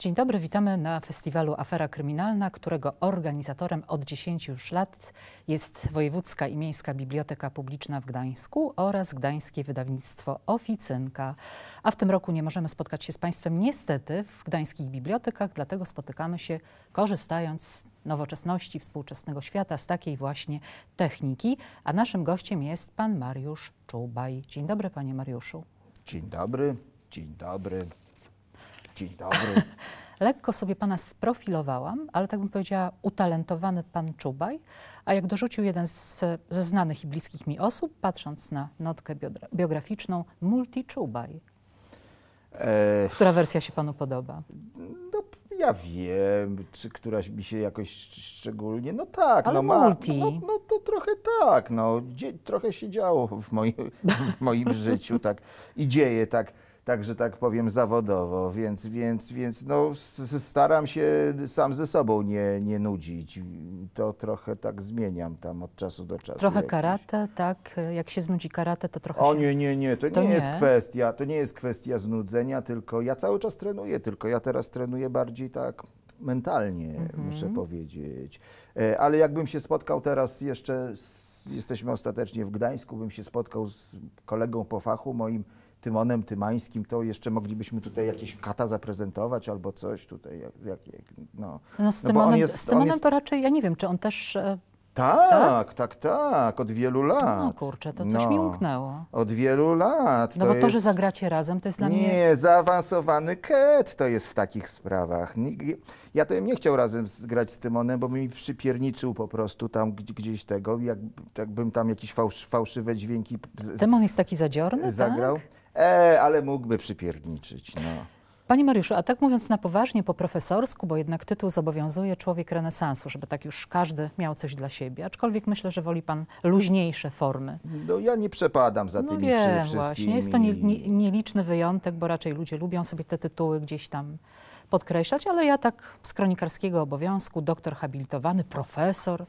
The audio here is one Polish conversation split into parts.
Dzień dobry, witamy na festiwalu Afera Kryminalna, którego organizatorem od 10 już lat jest Wojewódzka i Miejska Biblioteka Publiczna w Gdańsku oraz Gdańskie Wydawnictwo Oficynka. A w tym roku nie możemy spotkać się z Państwem niestety w gdańskich bibliotekach, dlatego spotykamy się korzystając z nowoczesności współczesnego świata, z takiej właśnie techniki. A naszym gościem jest pan Mariusz Czubaj. Dzień dobry, panie Mariuszu. Dzień dobry, dzień dobry. Dzień dobry. Lekko sobie pana sprofilowałam, ale tak bym powiedziała, utalentowany pan Czubaj. A jak dorzucił jeden z, ze znanych i bliskich mi osób, patrząc na notkę biograficzną, multi Czubaj. E... Która wersja się panu podoba? No, ja wiem, czy któraś mi się jakoś szczególnie. No tak, ale no ma. Multi. No, no, to trochę tak, no. Dzie trochę się działo w, moje, w moim życiu, tak. I dzieje tak także tak powiem zawodowo, więc, więc, więc no, staram się sam ze sobą nie, nie nudzić. To trochę tak zmieniam tam od czasu do czasu. Trochę jakiś. karate, tak? Jak się znudzi karate, to trochę O się... nie, nie, nie, to, to nie, nie, jest kwestia, to nie jest kwestia znudzenia, tylko ja cały czas trenuję, tylko ja teraz trenuję bardziej tak mentalnie, mhm. muszę powiedzieć. E, ale jakbym się spotkał teraz jeszcze, z, jesteśmy ostatecznie w Gdańsku, bym się spotkał z kolegą po fachu moim, Tymonem Tymańskim, to jeszcze moglibyśmy tutaj jakieś kata zaprezentować albo coś tutaj. Jak, jak, no. no z no Tymonem, no jest, z Tymonem jest... to raczej, ja nie wiem, czy on też... E, tak, tak, tak, tak, od wielu lat. No kurczę, to coś no, mi umknęło. Od wielu lat. No bo jest... to, że zagracie razem, to jest dla nie, mnie... Nie, zaawansowany ket to jest w takich sprawach. Ja to bym nie chciał razem grać z Tymonem, bo mi przypierniczył po prostu tam gdzieś tego, jakbym jak tam jakieś fałsz, fałszywe dźwięki... Z... Tymon jest taki zadziorny, Zagrał. Tak? E, ale mógłby przypierniczyć. No. Panie Mariuszu, a tak mówiąc na poważnie, po profesorsku, bo jednak tytuł zobowiązuje człowiek renesansu, żeby tak już każdy miał coś dla siebie. Aczkolwiek myślę, że woli pan luźniejsze formy. No ja nie przepadam za no tymi no wszystkimi. właśnie. Jest to nie, nie, nieliczny wyjątek, bo raczej ludzie lubią sobie te tytuły gdzieś tam podkreślać, ale ja tak z kronikarskiego obowiązku, doktor habilitowany, profesor,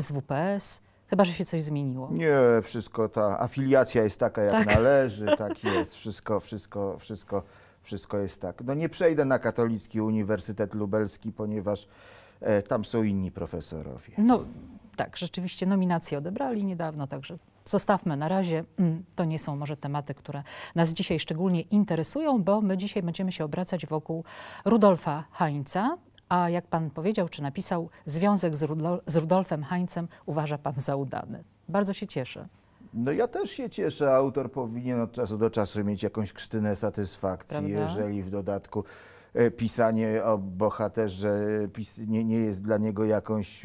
SWPS, Chyba, że się coś zmieniło. Nie, wszystko ta afiliacja jest taka, jak tak. należy, tak jest, wszystko, wszystko, wszystko, wszystko jest tak. No nie przejdę na Katolicki Uniwersytet Lubelski, ponieważ e, tam są inni profesorowie. No tak, rzeczywiście nominacje odebrali niedawno, także zostawmy na razie. Mm, to nie są może tematy, które nas dzisiaj szczególnie interesują, bo my dzisiaj będziemy się obracać wokół Rudolfa Hańca, a jak pan powiedział czy napisał, związek z, Rudol z Rudolfem Hańcem uważa pan za udany. Bardzo się cieszę. No ja też się cieszę. Autor powinien od czasu do czasu mieć jakąś krztynę satysfakcji, Prawda? jeżeli w dodatku e, pisanie o bohaterze e, nie, nie jest dla niego jakąś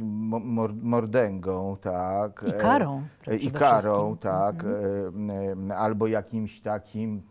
mordęgą, tak? I karą. E, I karą, tak. Mm -hmm. Albo jakimś takim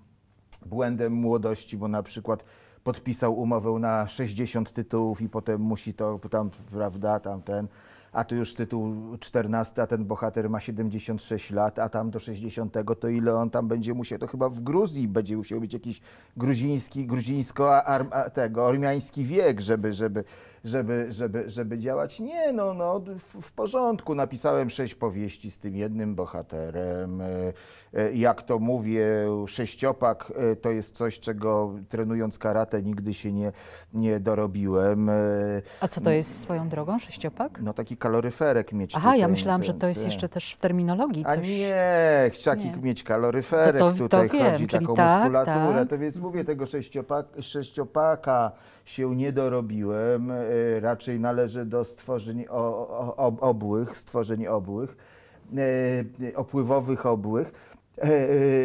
błędem młodości, bo na przykład podpisał umowę na 60 tytułów i potem musi to tam, prawda, tam ten, a tu już tytuł 14, a ten bohater ma 76 lat, a tam do 60, to ile on tam będzie musiał, to chyba w Gruzji będzie musiał mieć jakiś gruziński, gruzińsko-tego, wiek, żeby, żeby, żeby, żeby, żeby działać. Nie, no, no w, w porządku, napisałem sześć powieści z tym jednym bohaterem. E, e, jak to mówię, sześciopak e, to jest coś, czego trenując karate nigdy się nie, nie dorobiłem. A co to jest swoją drogą, sześciopak? No taki kaloryferek mieć. Aha, ja myślałam, że to jest jeszcze też w terminologii coś. A nie, chciaki nie. mieć kaloryferek, to, to, tak, to tutaj wiem, taką muskulaturę, tak. to więc mówię tego sześciopak, sześciopaka, się nie dorobiłem, e, raczej należy do stworzeń obłych, stworzeń obłych, e, opływowych obłych.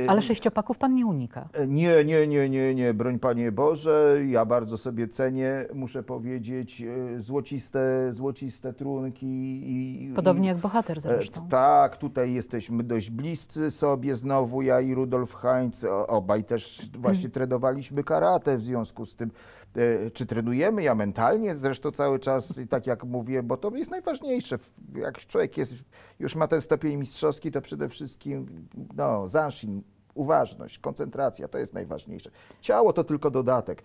Ale sześciopaków pan nie unika. Nie, nie, nie, nie, nie, broń Panie Boże. Ja bardzo sobie cenię, muszę powiedzieć, złociste, złociste trunki. I, Podobnie i, jak bohater zresztą. Tak, tutaj jesteśmy dość bliscy sobie znowu, ja i Rudolf Heinz. Obaj też właśnie trenowaliśmy karate w związku z tym czy trenujemy, ja mentalnie zresztą cały czas i tak jak mówię, bo to jest najważniejsze. Jak człowiek jest, już ma ten stopień mistrzowski, to przede wszystkim no, dans uważność, koncentracja to jest najważniejsze. Ciało to tylko dodatek.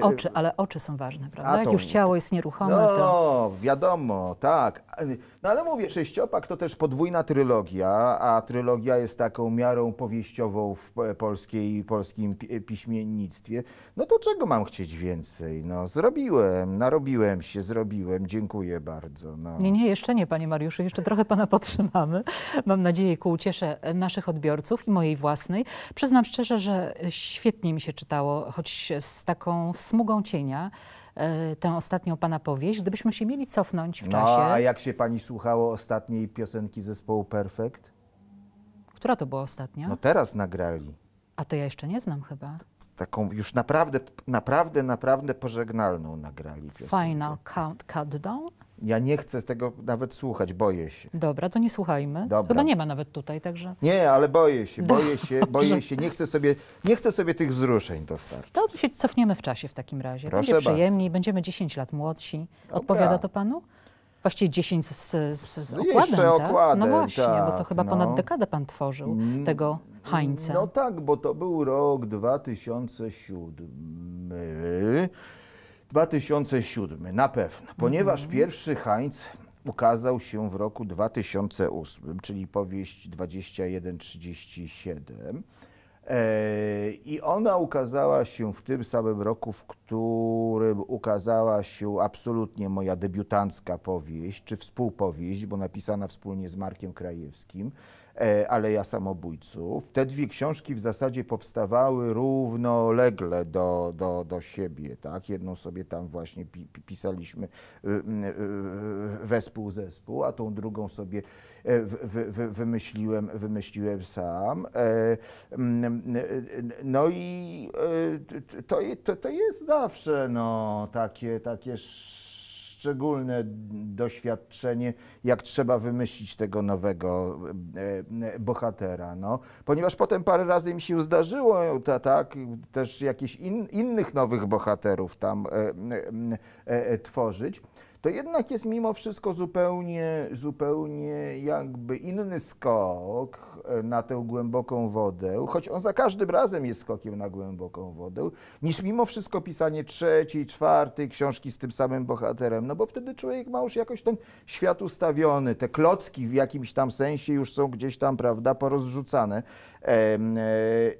E, oczy, ale oczy są ważne, prawda? Atom. Jak już ciało jest nieruchome, no, to... wiadomo, tak. No ale mówię, sześciopak to też podwójna trylogia, a trylogia jest taką miarą powieściową w polskiej, polskim piśmiennictwie. No to czego mam chcieć więcej? No zrobiłem, narobiłem się, zrobiłem, dziękuję bardzo. No. Nie, nie, jeszcze nie, panie Mariuszu, jeszcze trochę pana potrzymamy. Mam nadzieję, ku ucieszę e, naszych odbiorców książki mojej własnej. Przyznam szczerze, że świetnie mi się czytało, choć z taką smugą cienia e, tę ostatnią pana powieść, gdybyśmy się mieli cofnąć w no, czasie. A jak się pani słuchało ostatniej piosenki zespołu Perfect? Która to była ostatnia? No teraz nagrali. A to ja jeszcze nie znam chyba. Taką już naprawdę, naprawdę, naprawdę pożegnalną nagrali piosenkę. Final count, Countdown? Ja nie chcę z tego nawet słuchać, boję się. Dobra, to nie słuchajmy. Dobra. Chyba nie ma nawet tutaj, także. Nie, ale boję się, boję się, boję się. Nie chcę sobie, nie chcę sobie tych wzruszeń dostarczyć. To się cofniemy w czasie w takim razie. Proszę Będzie przyjemniej, bardzo. będziemy 10 lat młodsi. Odpowiada to panu? Właściwie 10 z, z, z okładem, tak? okładem, No właśnie, tak, bo to tak, chyba no. ponad dekadę pan tworzył tego Hańca. No tak, bo to był rok 2007. 2007 na pewno, ponieważ mhm. pierwszy Heinz ukazał się w roku 2008, czyli powieść 2137. E, I ona ukazała się w tym samym roku, w którym ukazała się absolutnie moja debiutancka powieść, czy współpowieść, bo napisana wspólnie z Markiem Krajewskim, E, Aleja Samobójców. Te dwie książki w zasadzie powstawały równolegle do, do, do siebie. Tak? Jedną sobie tam właśnie pisaliśmy y, y, y, wespół zespół, a tą drugą sobie e, wymyśliłem, wymyśliłem sam. E, mm, no i to, to, to jest zawsze no, takie, takie szczególne doświadczenie, jak trzeba wymyślić tego nowego e, e, bohatera. No. Ponieważ potem parę razy im się zdarzyło, ta, tak, też jakichś in, innych nowych bohaterów tam e, tworzyć to jednak jest mimo wszystko zupełnie, zupełnie jakby inny skok na tę głęboką wodę, choć on za każdym razem jest skokiem na głęboką wodę, niż mimo wszystko pisanie trzeciej, czwartej książki z tym samym bohaterem, no bo wtedy człowiek ma już jakoś ten świat ustawiony, te klocki w jakimś tam sensie już są gdzieś tam, prawda, porozrzucane. E,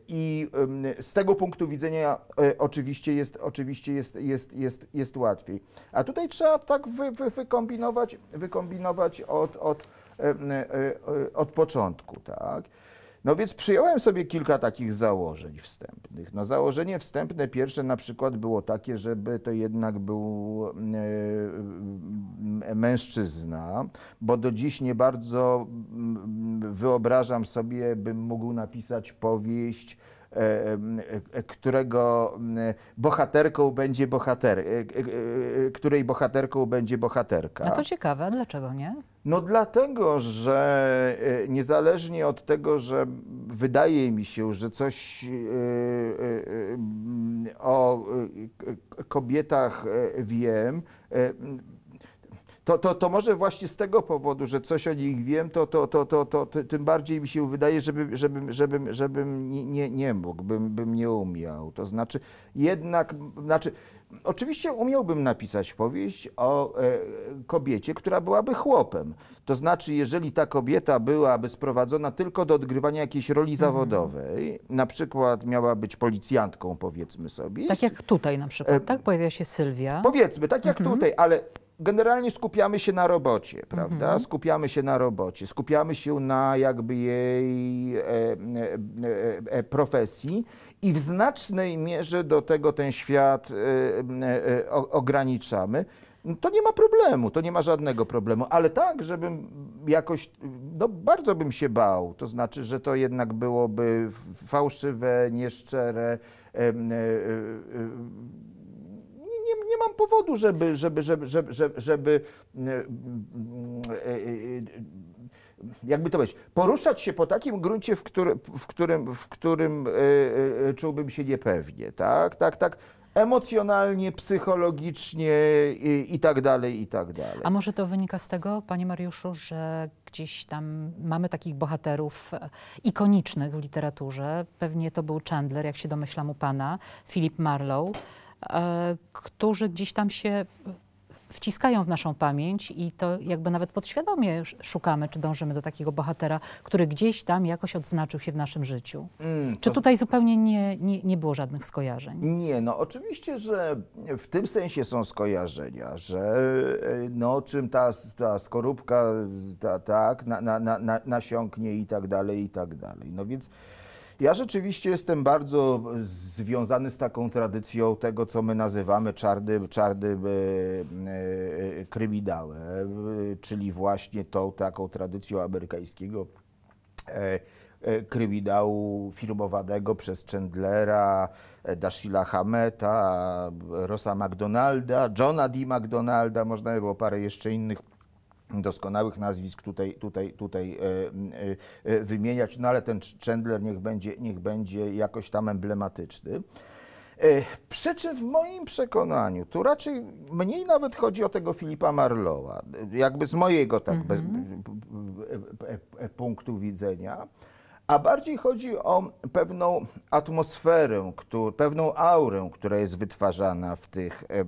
I z tego punktu widzenia e, oczywiście jest, oczywiście jest, jest, jest, jest łatwiej. A tutaj trzeba tak wy, wy, wykombinować, wykombinować od, od E, e, od początku, tak? No więc przyjąłem sobie kilka takich założeń wstępnych. No założenie wstępne pierwsze na przykład było takie, żeby to jednak był e, mężczyzna, bo do dziś nie bardzo wyobrażam sobie, bym mógł napisać powieść E, e, którego bohaterką będzie bohater, e, której bohaterką będzie bohaterka. No to ciekawe, a dlaczego nie? No dlatego, że niezależnie od tego, że wydaje mi się, że coś o kobietach wiem, to, to, to może właśnie z tego powodu, że coś o nich wiem, to, to, to, to, to, to tym bardziej mi się wydaje, żeby, żebym, żebym, żebym nie, nie mógł, bym, bym nie umiał. To znaczy jednak, znaczy oczywiście umiałbym napisać powieść o e, kobiecie, która byłaby chłopem. To znaczy, jeżeli ta kobieta byłaby sprowadzona tylko do odgrywania jakiejś roli mhm. zawodowej, na przykład miała być policjantką, powiedzmy sobie. Tak jak tutaj na przykład, e, tak? Pojawia się Sylwia. Powiedzmy, tak jak mhm. tutaj, ale generalnie skupiamy się na robocie, prawda? Mhm. Skupiamy się na robocie, skupiamy się na jakby jej e, e, e, profesji i w znacznej mierze do tego ten świat e, e, o, ograniczamy. To nie ma problemu, to nie ma żadnego problemu, ale tak, żebym jakoś, no bardzo bym się bał, to znaczy, że to jednak byłoby fałszywe, nieszczere, e, nie, nie mam powodu, żeby, żeby, żeby, żeby, żeby, żeby e, e, e, jakby to powiedzieć, poruszać się po takim gruncie, w, którym, w którym, w którym czułbym się niepewnie, tak, tak, tak, emocjonalnie, psychologicznie i, tak dalej, i tak dalej. A może to wynika z tego, panie Mariuszu, że gdzieś tam mamy takich bohaterów ikonicznych w literaturze, pewnie to był Chandler, jak się domyślam u pana, Philip Marlowe, E, którzy gdzieś tam się wciskają w naszą pamięć i to jakby nawet podświadomie szukamy, czy dążymy do takiego bohatera, który gdzieś tam jakoś odznaczył się w naszym życiu. Mm, to... Czy tutaj zupełnie nie, nie, nie było żadnych skojarzeń? Nie, no oczywiście, że w tym sensie są skojarzenia, że e, no czym ta, ta skorupka ta, tak na, na, na, nasiąknie i tak dalej, i tak dalej. No więc ja rzeczywiście jestem bardzo związany z taką tradycją tego, co my nazywamy czarnym, czarnym e, e, kryminałem, e, czyli właśnie tą taką tradycją amerykańskiego kryminału filmowanego przez Chandlera, Dashila Hameta, Rosa McDonalda, Johna D. McDonalda, można by było parę jeszcze innych doskonałych nazwisk tutaj, tutaj, tutaj e, e, e, wymieniać, no ale ten Chandler niech będzie, niech będzie jakoś tam emblematyczny. przy czym w moim przekonaniu tu raczej mniej nawet chodzi o tego Filipa Marlowa, jakby z mojego tak mm -hmm. bez, mhm. punktu widzenia a bardziej chodzi o pewną atmosferę, pewną aurę, która jest wytwarzana w tych e, e,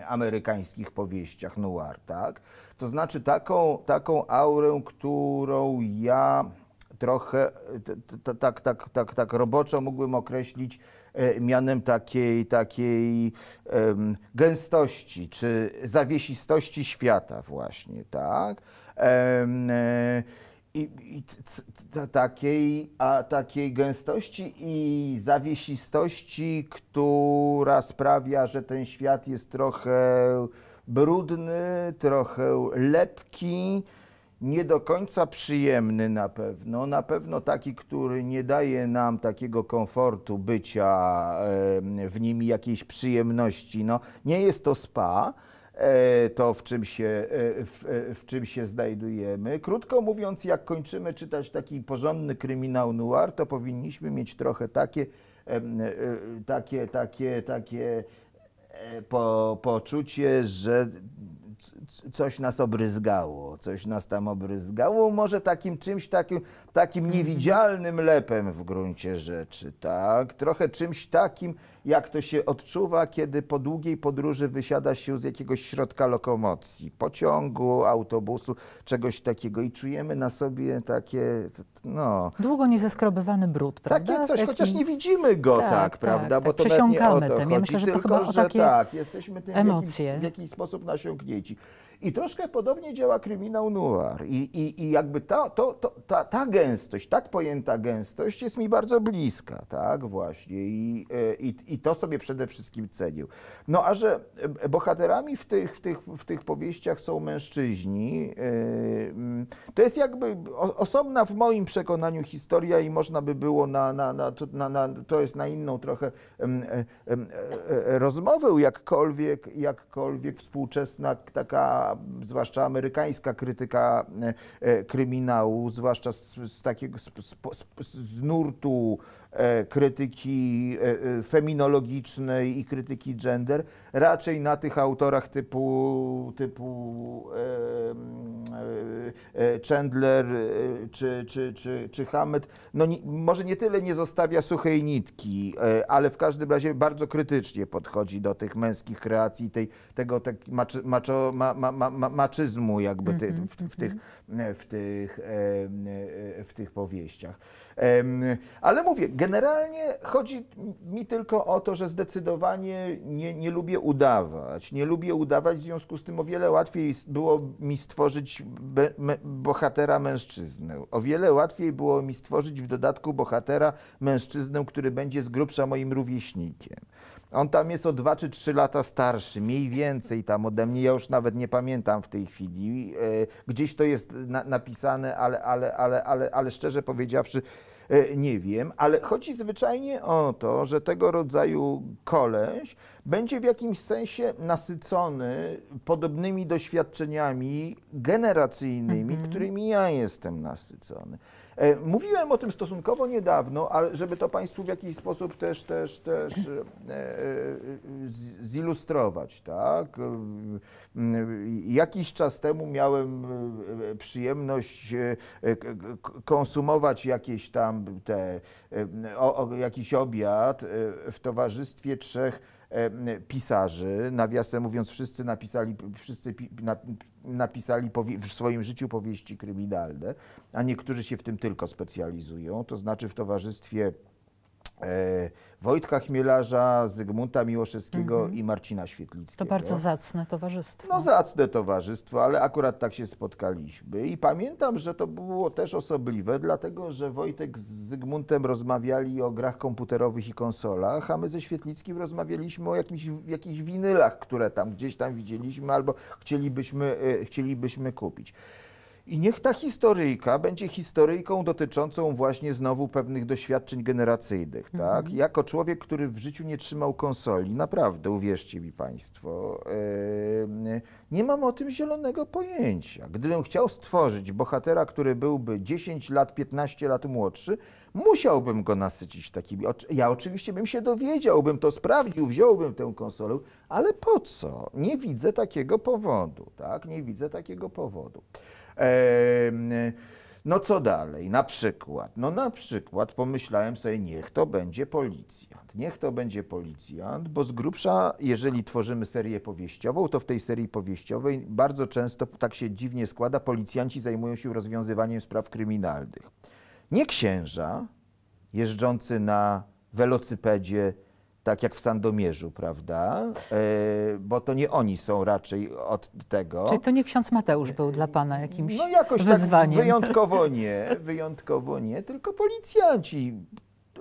e, amerykańskich powieściach noir, tak? To znaczy taką, taką aurę, którą ja trochę tak, tak, tak, tak roboczo mógłbym określić mianem takiej, takiej gęstości czy zawiesistości świata właśnie, tak? i, i takiej, a takiej gęstości i zawiesistości, która sprawia, że ten świat jest trochę brudny, trochę lepki, nie do końca przyjemny na pewno, na pewno taki, który nie daje nam takiego komfortu bycia w nim, jakiejś przyjemności. No, nie jest to spa, E, to w czym, się, e, w, e, w, czym się znajdujemy. Krótko mówiąc, jak kończymy czytać taki porządny kryminał noir, to powinniśmy mieć trochę takie, takie, takie, takie po, poczucie, że coś nas obryzgało, coś nas tam obryzgało, może takim czymś takim, takim mhm. niewidzialnym lepem w gruncie rzeczy, tak? Trochę czymś takim, jak to się odczuwa, kiedy po długiej podróży wysiada się z jakiegoś środka lokomocji, pociągu, autobusu, czegoś takiego i czujemy na sobie takie, no... Długo niezeskrobywany brud, prawda? Takie coś, Taki... chociaż nie widzimy go tak, tak, tak prawda? Tak, Bo tak. to Przesiąkamy tym. ja myślę, że to tylko, chyba o takie że, tak, jesteśmy tym emocje. W, jakiś, w jakiś sposób nasiąknięci. I troszkę podobnie działa kryminał noir. I, i, i jakby ta, to, to, ta, ta gęstość, tak pojęta gęstość jest mi bardzo bliska, tak właśnie. I, e, i, i to sobie przede wszystkim cenił. No a że e, bohaterami w tych, w tych, w tych powieściach są mężczyźni, e, mm, to jest jakby osobna w moim przekonaniu historia i można by było na, na, na, na, na to jest na inną trochę mm, mm, rozmowę, jakkolwiek, jakkolwiek współczesna taka zwłaszcza amerykańska krytyka e, e, kryminału, zwłaszcza z, z takiego z, z, z nurtu e, krytyki feminologicznej i krytyki gender, raczej na tych autorach typu, typu Chandler czy, czy, czy, czy Hammett, no nie, może nie tyle nie zostawia suchej nitki, ale w każdym razie bardzo krytycznie podchodzi do tych męskich kreacji, tej, tego tak macho, ma, ma, ma, ma, maczyzmu jakby ty, mhm, w, w, tych, mhm. w, tych, e, e, w tych powieściach. Ale mówię, generalnie chodzi mi tylko o to, że zdecydowanie nie, nie lubię udawać. Nie lubię udawać, w związku z tym o wiele łatwiej było mi stworzyć be, me, bohatera mężczyznę. O wiele łatwiej było mi stworzyć w dodatku bohatera mężczyznę, który będzie z grubsza moim rówieśnikiem. On tam jest o 2 czy 3 lata starszy, mniej więcej tam ode mnie, ja już nawet nie pamiętam w tej chwili. E, gdzieś to jest na, napisane, ale, ale, ale, ale, ale szczerze powiedziawszy, e, nie wiem, ale chodzi zwyczajnie o to, że tego rodzaju koleś będzie w jakimś sensie nasycony podobnymi doświadczeniami generacyjnymi, mm którymi ja jestem nasycony. E, mówiłem o tym stosunkowo niedawno, ale żeby to Państwu w jakiś sposób też, też, też e, e, zilustrować, tak? Jakiś czas temu miałem przyjemność konsumować jakieś tam te, jakiś obiad w towarzystwie trzech pisarzy. Nawiasem mówiąc, wszyscy napisali, wszyscy napisali w swoim życiu powieści kryminalne, a niektórzy się w tym tylko specjalizują, to znaczy w towarzystwie E, Wojtka Chmielarza, Zygmunta Miłoszewskiego mm -hmm. i Marcina Świetlickiego. To bardzo zacne towarzystwo. No zacne towarzystwo, ale akurat tak się spotkaliśmy. I pamiętam, że to było też osobliwe, dlatego że Wojtek z Zygmuntem rozmawiali o grach komputerowych i konsolach, a my ze Świetlickim rozmawialiśmy o jakimś, jakichś winylach, które tam gdzieś tam widzieliśmy albo chcielibyśmy, e, chcielibyśmy kupić. I niech ta historyjka będzie historyjką dotyczącą właśnie znowu pewnych doświadczeń generacyjnych, mhm. tak? Mhm. Jako człowiek, który w życiu nie trzymał konsoli, naprawdę, uwierzcie mi Państwo, yy, nie mam o tym zielonego pojęcia. Gdybym chciał stworzyć bohatera, który byłby 10 lat, 15 lat młodszy, musiałbym go nasycić takimi. Ja oczywiście bym się dowiedział, bym to sprawdził, wziąłbym tę konsolę, ale po co? Nie widzę takiego powodu, tak? Nie widzę takiego powodu. No co dalej? Na przykład, no na przykład pomyślałem sobie, niech to będzie policjant. Niech to będzie policjant, bo z grubsza, jeżeli tworzymy serię powieściową, to w tej serii powieściowej bardzo często tak się dziwnie składa, policjanci zajmują się rozwiązywaniem spraw kryminalnych. Nie księża jeżdżący na welocypedzie tak jak w Sandomierzu, prawda? E, bo to nie oni są raczej od tego. Czyli to nie ksiądz Mateusz był dla pana jakimś no jakoś tak wyzwaniem? Tak wyjątkowo nie, wyjątkowo nie, tylko policjanci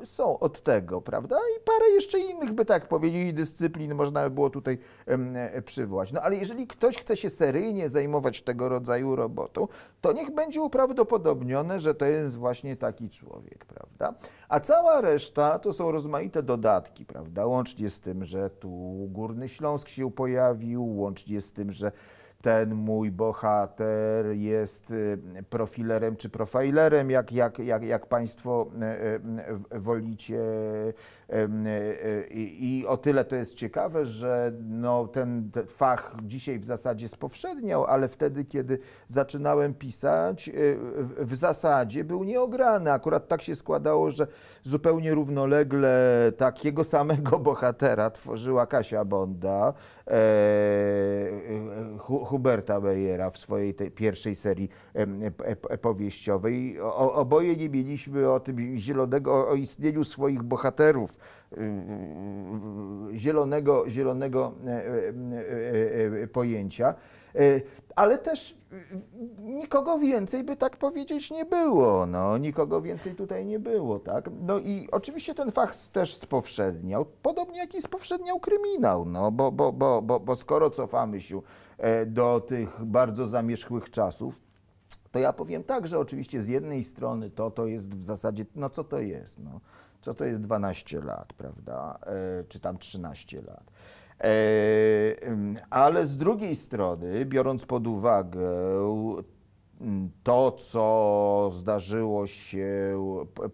są od tego, prawda? I parę jeszcze innych, by tak powiedzieć, dyscyplin można by było tutaj e, przywołać. No ale jeżeli ktoś chce się seryjnie zajmować tego rodzaju robotą, to niech będzie uprawdopodobnione, że to jest właśnie taki człowiek, prawda? A cała reszta to są rozmaite dodatki, prawda? Łącznie z tym, że tu Górny Śląsk się pojawił, łącznie z tym, że ten mój bohater jest y, profilerem czy profilerem, jak, jak, jak, jak Państwo y, y, wolicie E, e, I, o tyle to jest ciekawe, że no, ten fach dzisiaj w zasadzie spowszedniał, ale wtedy, kiedy zaczynałem pisać, e, w zasadzie był nieograny. Akurat tak się składało, że zupełnie równolegle takiego samego bohatera tworzyła Kasia Bonda, Huberta Bejera w swojej pierwszej serii powieściowej. oboje nie mieliśmy o tym zielonego, o istnieniu swoich bohaterów Y, y, y, zielonego, zielonego e, e, e, pojęcia. Ale też nikogo więcej by tak powiedzieć nie było, no, nikogo więcej tutaj nie było, tak? No i oczywiście ten fach też spowszedniał, podobnie jak i spowszedniał kryminał, no, bo, bo, bo, bo, bo skoro cofamy się do tych bardzo zamierzchłych czasów, to ja powiem tak, że oczywiście z jednej strony to, to jest w zasadzie, no co to jest, no co to jest 12 lat, prawda, e, czy tam 13 lat. E, mm, ale z drugiej strony, biorąc pod uwagę mm, to, co zdarzyło się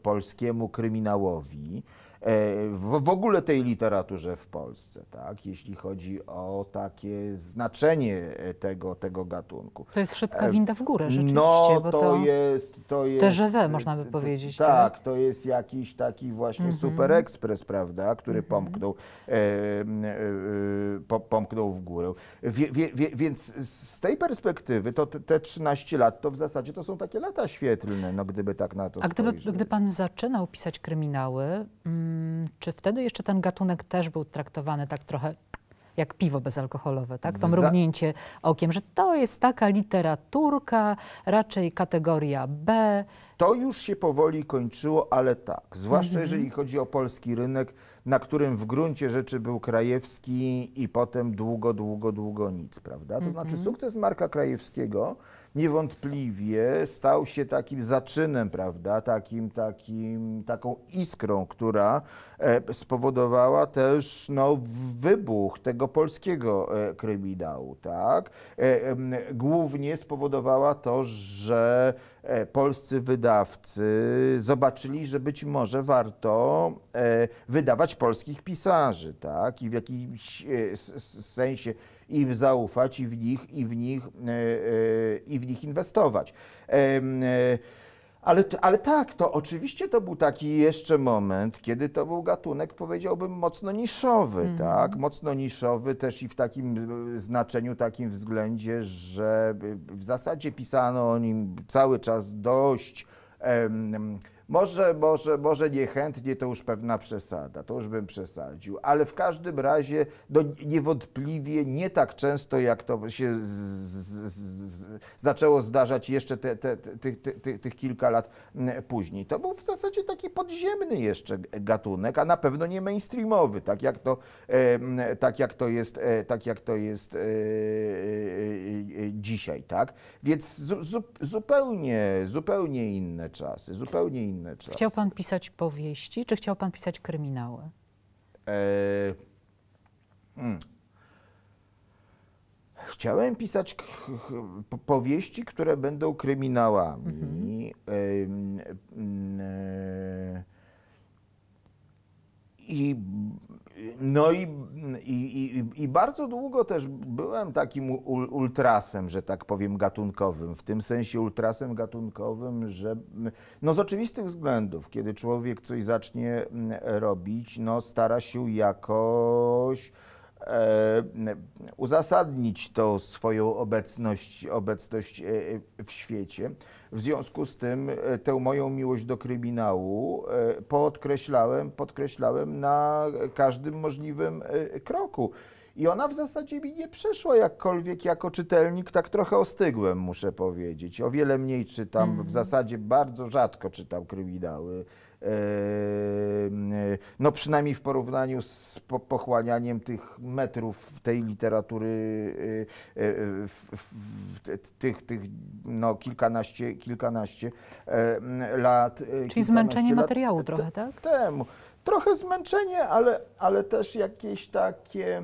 polskiemu kryminałowi, E, w ogóle tej literaturze w Polsce, tak, jeśli chodzi o takie znaczenie e, tego, tego gatunku. To jest szybka e, winda w górę rzeczywiście, no, bo to, to jest... To jest można by powiedzieć. Tak, tak, to jest jakiś taki właśnie mm -hmm. super ekspres, prawda, który mm -hmm. pomknął, e, e, pomknął w górę. Wie, wie, wie, więc z tej perspektywy to te, te 13 lat to w zasadzie to są takie lata świetlne, no gdyby tak na to A gdyby, gdy pan zaczynał pisać kryminały... Mm, czy wtedy jeszcze ten gatunek też był traktowany tak trochę jak piwo bezalkoholowe, tak? To mrugnięcie okiem, że to jest taka literaturka, raczej kategoria B. To już się powoli kończyło, ale tak, zwłaszcza mm -hmm. jeżeli chodzi o polski rynek, na którym w gruncie rzeczy był Krajewski i potem długo, długo, długo nic, prawda? To mm -hmm. znaczy sukces Marka Krajewskiego niewątpliwie stał się takim zaczynem, prawda, takim, takim, taką iskrą, która e, spowodowała też no, wybuch tego polskiego e, kryminału, tak? E, głównie spowodowała to, że polscy wydawcy zobaczyli, że być może warto wydawać polskich pisarzy, tak? I w jakimś sensie i zaufać i w nich, i w nich, e, e, i w nich inwestować. E, ale, ale tak, to oczywiście to był taki jeszcze moment, kiedy to był gatunek, powiedziałbym, mocno niszowy, mm. tak? Mocno niszowy też i w takim znaczeniu, takim względzie, że w zasadzie pisano o nim cały czas dość. Em, może, może, może niechętnie to już pewna przesada, to już bym przesadził, ale w każdym razie no, niewątpliwie nie tak często, jak to się z, z, z, zaczęło zdarzać jeszcze te, te, te, tych kilka lat mm, później. To był w zasadzie taki podziemny jeszcze gatunek, a na pewno nie mainstreamowy, tak jak to, e, tak jak to jest, e, tak jak to jest e, e, e dzisiaj, tak? Więc zu, zu, zupełnie, zupełnie inne czasy, zupełnie inne inny czas. Chciał pan pisać powieści, czy chciał pan pisać kryminały? E... Hmm. Chciałem pisać powieści, które będą kryminałami. E... E... I no i, i, i, bardzo długo też byłem takim ultrasem, że tak powiem, gatunkowym, w tym sensie ultrasem gatunkowym, że no z oczywistych względów, kiedy człowiek coś zacznie mm, robić, no stara się jakoś E, uzasadnić to swoją obecność, obecność e, e, w świecie. W związku z tym tę moją miłość do kryminału podkreślałem, podkreślałem na każdym możliwym kroku. I ona w zasadzie mi nie przeszła jakkolwiek jako czytelnik, tak trochę ostygłem, muszę powiedzieć. O wiele mniej czytam, mm. w zasadzie bardzo rzadko czytam kryminały Yy, no przynajmniej w porównaniu z pochłanianiem tych metrów tej literatury, yy, yy, w, tych, tych no kilkanaście, kilkanaście lat. Czyli kilkanaście zmęczenie lat materiału trochę, tak? Temu. Trochę zmęczenie, ale, ale też jakieś takie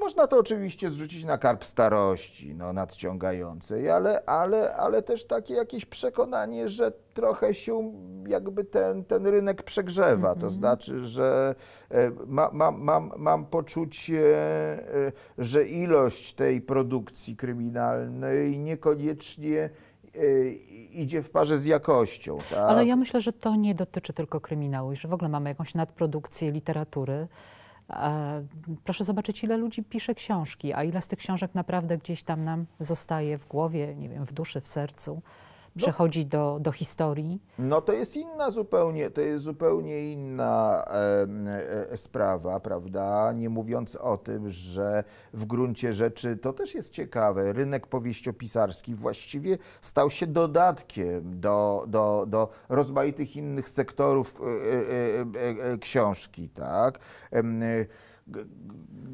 można to oczywiście zrzucić na karp starości, no, nadciągającej, ale, ale, ale też takie jakieś przekonanie, że trochę się jakby ten, ten rynek przegrzewa. Mm -hmm. To mhm. znaczy, że e, ma, ma, mam, mam poczucie, e, że ilość tej produkcji kryminalnej niekoniecznie e, idzie w parze z jakością. Tak? Ale ja myślę, że to nie dotyczy tylko kryminału, że w ogóle mamy jakąś nadprodukcję literatury. E, proszę zobaczyć, ile ludzi pisze książki, a ile z tych książek naprawdę gdzieś tam nam zostaje w głowie, nie wiem, w duszy, w sercu. No. przechodzi do, do historii? No to jest inna zupełnie, to jest zupełnie inna e, e, sprawa, prawda? Nie mówiąc o tym, że w gruncie rzeczy to też jest ciekawe. Rynek powieściopisarski właściwie stał się dodatkiem do, do, do rozmaitych innych sektorów e, e, e, e książki, tak?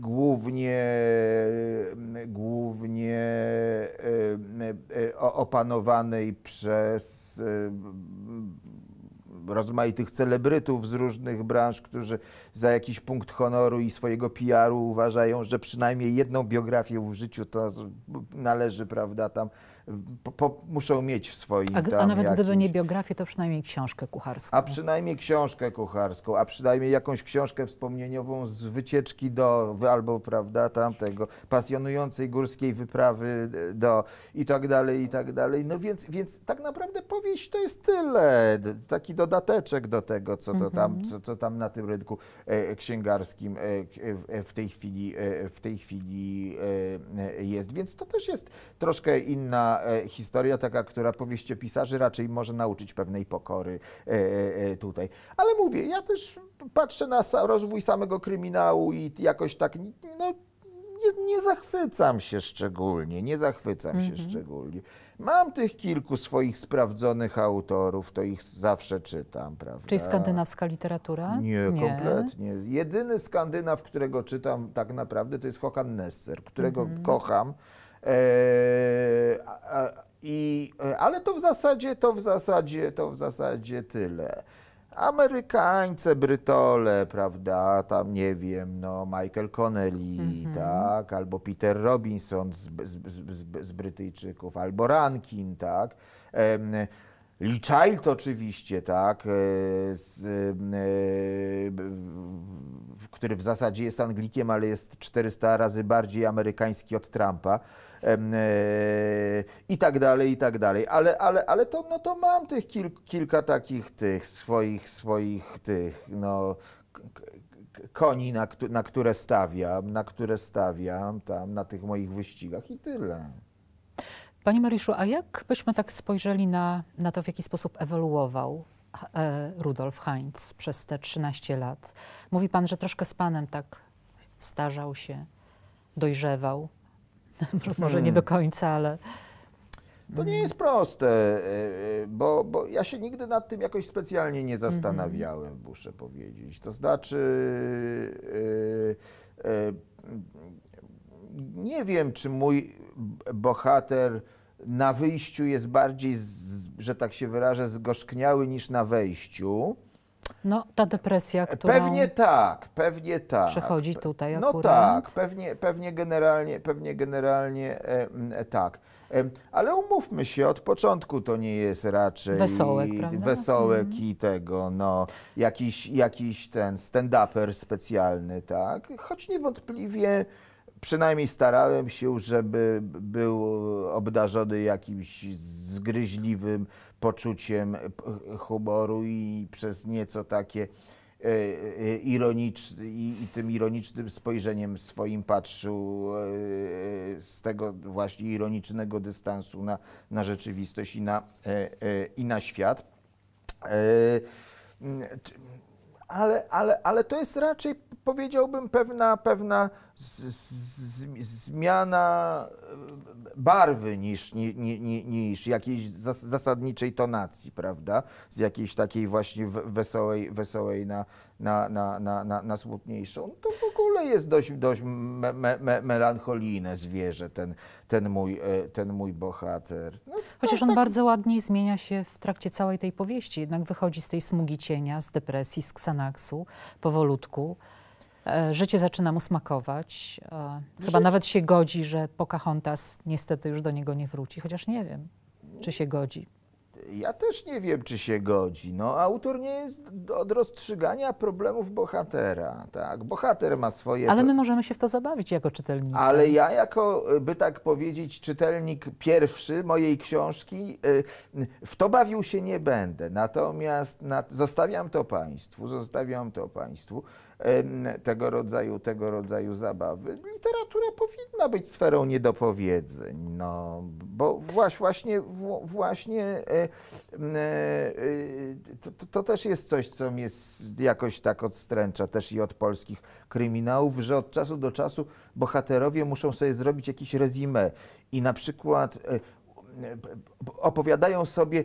głównie, głównie e, e, opanowanej przez e, rozmaitych celebrytów z różnych branż, którzy za jakiś punkt honoru i swojego PR-u uważają, że przynajmniej jedną biografię w życiu to należy, prawda, tam po, po, muszą mieć w swoim. A, tam a nawet jakimś... gdyby nie biografię, to przynajmniej książkę kucharską. A przynajmniej książkę kucharską, a przynajmniej jakąś książkę wspomnieniową z wycieczki do albo prawda tamtego pasjonującej górskiej wyprawy e, do i tak dalej, i tak dalej. No więc, więc tak naprawdę powieść to jest tyle. Taki dodateczek do tego, co, to tam, mhm. co, co tam na tym rynku e, księgarskim e, e, w tej chwili, e, w tej chwili e, jest. Więc to też jest troszkę inna E, historia, taka, która pisarzy raczej może nauczyć pewnej pokory e, e, tutaj. Ale mówię, ja też patrzę na rozwój samego kryminału i jakoś tak, no, nie, nie, zachwycam się szczególnie, nie zachwycam mm -hmm. się mhm. szczególnie. Mam tych kilku swoich sprawdzonych autorów, to ich zawsze czytam, prawda? Czyli skandynawska literatura? Nie, nie. kompletnie. Jedyny Skandynaw, którego czytam tak naprawdę, to jest Håkan Nesser, którego mm -hmm. kocham E, I, e, ale to w zasadzie, to w zasadzie, to w zasadzie tyle. Amerykańce, Brytole, prawda, tam nie wiem, no Michael Connelly, mm -hmm. tak, albo Peter Robinson z, z, z, z Brytyjczyków, albo Rankin, tak. Ehm, Lee Child oczywiście, tak, e, z, który w zasadzie jest Anglikiem, ale jest 400 razy bardziej amerykański od Trumpa. E, i tak dalej, i tak dalej. Ale, ale, ale to, no to mam tych kil, kilka takich tych swoich, swoich tych, no koni, na, na które stawiam, na które stawiam tam na tych moich wyścigach i tyle. Panie Mariuszu, a jak byśmy tak spojrzeli na, na to, w jaki sposób ewoluował e, Rudolf Heinz przez te 13 lat? Mówi pan, że troszkę z panem tak starzał się, dojrzewał. Może hmm. nie do końca, ale. To nie jest proste, e, e, bo, bo ja się nigdy nad tym jakoś specjalnie nie mhm. zastanawiałem, mm -hmm. muszę powiedzieć. To znaczy, e, nie wiem, czy mój bohater na wyjściu jest bardziej, że tak się wyrażę, zgorzkniały niż na wejściu. No, ta depresja, która. Pewnie tak, pewnie tak. Przechodzi tutaj no akurat. No tak, pewnie, pewnie generalnie, pewnie generalnie e, tak. E, ale umówmy się, od początku to nie jest raczej wesołek, prawda? wesołek mhm. i tego, no, jakiś, jakiś ten stand-uper specjalny, tak? Choć niewątpliwie przynajmniej starałem się, żeby był obdarzony jakimś zgryźliwym poczuciem humoru i przez nieco takie e, e, ironiczny, i, i tym ironicznym spojrzeniem swoim patrzył e, z tego właśnie ironicznego dystansu na, na rzeczywistość i na, i na świat ale, ale, ale to jest raczej, powiedziałbym, pewna, pewna z, z, zmiana e, barwy niż, ni, ni, niż jakiejś zasadniczej tonacji, prawda? Z jakiejś takiej właśnie wesołej, wesołej na, na, na, na, na, na smutniejszą, to w ogóle jest dość, dość me, me, me melancholijne zwierzę, ten, ten, mój, e, ten mój bohater. No, Chociaż on tak... bardzo ładnie zmienia się w trakcie całej tej powieści, jednak wychodzi z tej smugi cienia, z depresji, z ksanaksu, powolutku. E, życie zaczyna mu smakować. E, chyba nawet się godzi, że Pocahontas niestety już do niego nie wróci, chociaż nie wiem, czy się godzi. Ja też nie wiem, czy się godzi. No, autor nie jest od rozstrzygania problemów bohatera. Tak? Bohater ma swoje. Ale my możemy się w to zabawić jako czytelnicy. Ale ja, jako, y, by tak powiedzieć, czytelnik pierwszy mojej książki, y, w to bawił się nie będę. Natomiast na... zostawiam to Państwu, zostawiam to Państwu tego rodzaju, tego rodzaju zabawy. Literatura powinna być sferą niedopowiedzeń, no, bo właśnie, właśnie e, e, e, to, to, też jest coś, co mnie jakoś tak odstręcza też i od polskich kryminałów, że od czasu do czasu bohaterowie muszą sobie zrobić jakieś rezime i na przykład opowiadają sobie,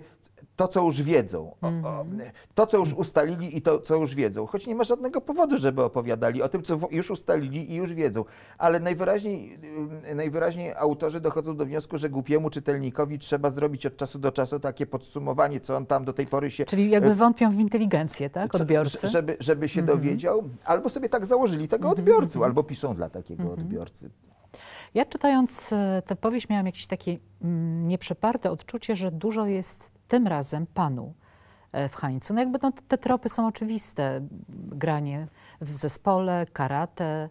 to, co już wiedzą, o, o, mhm. to, co już ustalili i to, co już wiedzą. Choć nie ma żadnego powodu, żeby opowiadali o tym, co już ustalili i już wiedzą. Ale najwyraźniej, y, najwyraźniej autorzy dochodzą do wniosku, że głupiemu czytelnikowi trzeba zrobić od czasu do czasu takie podsumowanie, co on tam do tej pory się... Czyli jakby y, wątpią w inteligencję, tak, odbiorcy? żeby, żeby się mhm. dowiedział, albo sobie tak założyli tego mhm. odbiorcy, albo piszą dla takiego odbiorcy. Ja czytając e, tę powieść miałam jakieś takie mm, nieprzeparte odczucie, że dużo jest tym razem panu e, w Hańcu. No jakby no, te tropy są oczywiste. Granie w zespole, karate,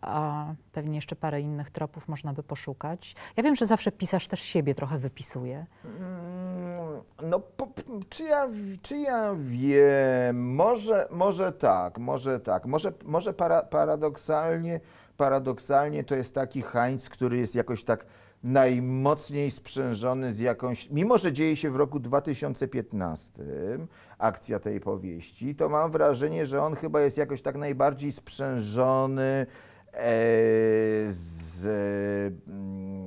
a pewnie jeszcze parę innych tropów można by poszukać. Ja wiem, że zawsze pisarz też siebie trochę wypisuje. Mm, no, po, czy, ja, czy ja wiem? Może, może tak, może tak. Może, może para, paradoksalnie paradoksalnie to jest taki Heinz, który jest jakoś tak najmocniej sprzężony z jakąś, mimo że dzieje się w roku 2015 akcja tej powieści, to mam wrażenie, że on chyba jest jakoś tak najbardziej sprzężony e, z mm,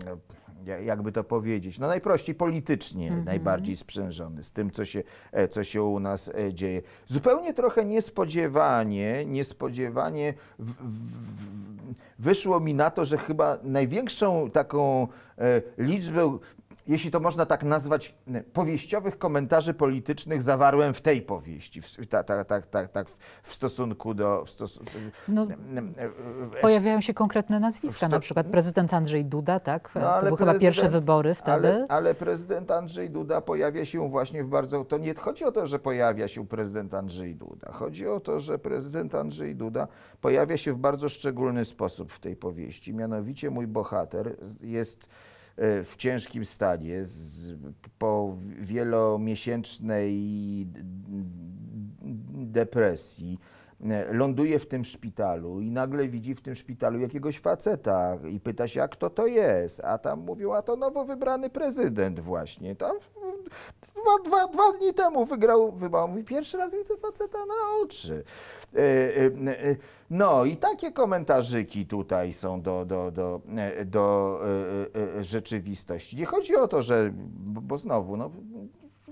jakby to powiedzieć, no najprościej politycznie mm -hmm. najbardziej sprzężony z tym, co się, e, co się u nas e, dzieje. Zupełnie trochę niespodziewanie, niespodziewanie w, w, wyszło mi na to, że chyba największą taką e, liczbę jeśli to można tak nazwać, powieściowych komentarzy politycznych zawarłem w tej powieści, w, tak, tak, tak, tak, w stosunku do... W no, w, pojawiają się konkretne nazwiska, sto... na przykład prezydent Andrzej Duda, tak? No, to były chyba pierwsze wybory wtedy. Ale, ale, prezydent Andrzej Duda pojawia się właśnie w bardzo... To nie chodzi o to, że pojawia się prezydent Andrzej Duda. Chodzi o to, że prezydent Andrzej Duda pojawia się w bardzo szczególny sposób w tej powieści. Mianowicie mój bohater jest Y, w ciężkim stanie, z, po wielomiesięcznej depresji, y, ląduje w tym szpitalu i nagle widzi w tym szpitalu jakiegoś faceta i pyta się, a kto to jest? A tam mówił, a to nowo wybrany prezydent właśnie. To Dwa, dwa, dwa, dni temu wygrał, wybrał, mówi, pierwszy raz widzę faceta na oczy. E, e, e, no i takie komentarzyki tutaj są do, do, do, do rzeczywistości. Nie chodzi o to, że, bo znowu, no,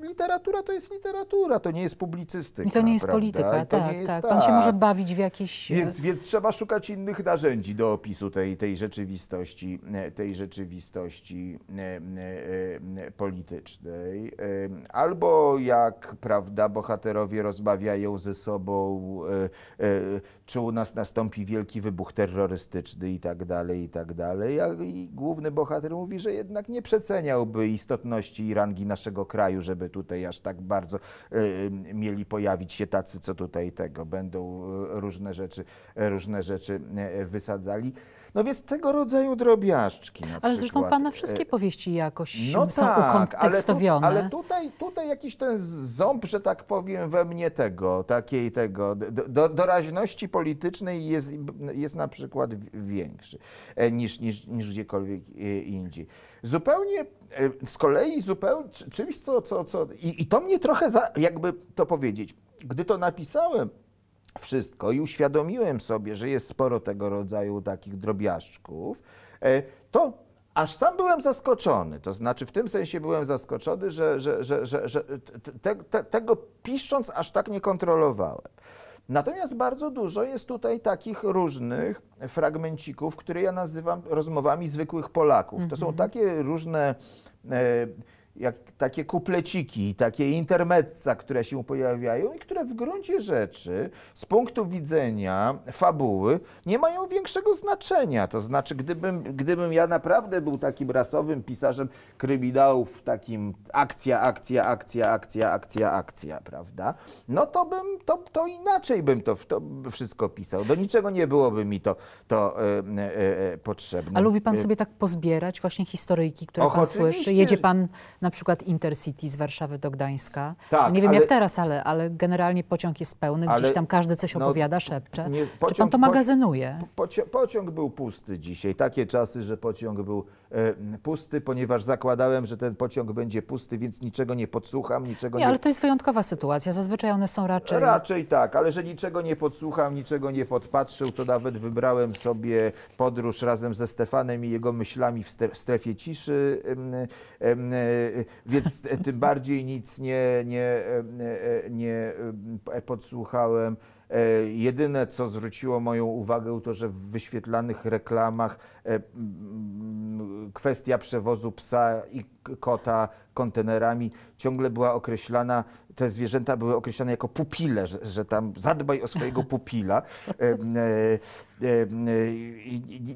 literatura to jest literatura, to nie jest publicystyka. I to nie jest prawda? polityka, to tak, nie jest, tak. Pan się tak. może bawić w jakieś... E, więc, więc trzeba szukać innych narzędzi do opisu tej, tej rzeczywistości, e, tej rzeczywistości e, politycznej. Albo jak, prawda, bohaterowie rozmawiają ze sobą, czy u nas nastąpi wielki wybuch terrorystyczny i tak dalej, i tak dalej. A główny bohater mówi, że jednak nie przeceniałby istotności i rangi naszego kraju, żeby tutaj aż tak bardzo y, mieli pojawić się tacy, co tutaj tego będą y, różne rzeczy, y, różne rzeczy wysadzali. No więc tego rodzaju drobiażdżki. ale przykład. zresztą pana wszystkie powieści jakoś no tak, są tak, ukontekstowione. Ale, tu, ale tutaj, tutaj jakiś ten ząb, że tak powiem, we mnie tego, takiej tego, do, do, doraźności politycznej jest, jest na przykład większy e, niż, niż, niż gdziekolwiek e, indziej. Zupełnie, e, z kolei zupełnie czymś, co, co, co i, i to mnie trochę, za, jakby to powiedzieć, gdy to napisałem wszystko i uświadomiłem sobie, że jest sporo tego rodzaju takich drobiazgów, e, to aż sam byłem zaskoczony. To znaczy, w tym sensie byłem zaskoczony, że, że, że, że, że te, te, tego pisząc aż tak nie kontrolowałem. Natomiast bardzo dużo jest tutaj takich różnych fragmencików, które ja nazywam rozmowami zwykłych Polaków. To są mhm. takie różne e, jak takie kupleciki, takie intermezza, które się pojawiają i które w gruncie rzeczy z punktu widzenia fabuły nie mają większego znaczenia. To znaczy, gdybym, gdybym ja naprawdę był takim rasowym pisarzem kryminałów, takim akcja, akcja, akcja, akcja, akcja, akcja, prawda? No to bym, to, to inaczej bym to, to wszystko pisał. Do niczego nie byłoby mi to, to e, e, e, potrzebne. A lubi pan e, sobie tak pozbierać właśnie historyjki, które Och, pan słyszy? Jedzie pan na przykład Intercity z Warszawy do Gdańska. Tak, nie wiem ale, jak teraz, ale, ale generalnie pociąg jest pełny, ale, gdzieś tam każdy coś no, opowiada, szepcze. Nie, pociąg, Czy pan to magazynuje? pociąg był pusty dzisiaj, takie czasy, że pociąg był e, pusty, ponieważ zakładałem, że ten pociąg będzie pusty, więc niczego nie podsłucham, niczego nie... Nie, ale to jest wyjątkowa sytuacja, zazwyczaj one są raczej... Raczej tak, ale że niczego nie podsłucham, niczego nie podpatrzył, to nawet wybrałem sobie podróż razem ze Stefanem i jego myślami w strefie ciszy więc tym bardziej nic nie, nie, nie podsłuchałem. Jedyne, co zwróciło moją uwagę, to, że w wyświetlanych reklamach mm, kwestia przewozu psa i kota kontenerami ciągle była określana te zwierzęta były określane jako pupile, że, że tam zadbaj o swojego pupila. E, e,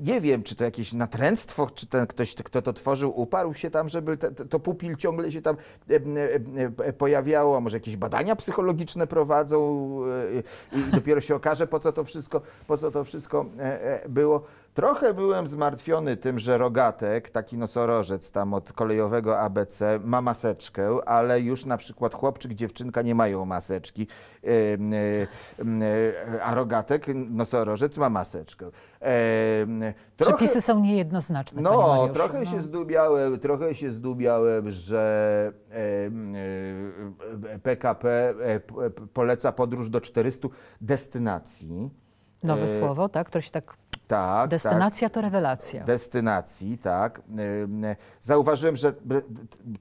nie wiem, czy to jakieś natręctwo, czy ten ktoś, kto to tworzył, uparł się tam, żeby te, to pupil ciągle się tam e, pojawiało, a może jakieś badania psychologiczne prowadzą i dopiero się okaże, po co to wszystko, po co to wszystko było. Trochę byłem zmartwiony tym, że rogatek, taki nosorożec tam od kolejowego ABC, ma maseczkę, ale już na przykład chłopczyk, dziewczynka nie mają maseczki, a rogatek, nosorożec ma maseczkę. trochę, Przepisy są niejednoznaczne. No, trochę się no. zdubiałem, trochę się zdubiałem, że PKP e, e, e, poleca podróż do 400 destynacji. Nowe słowo, tak, które się tak tak, tak, Destynacja tak. to rewelacja. Destynacji, tak. Zauważyłem, że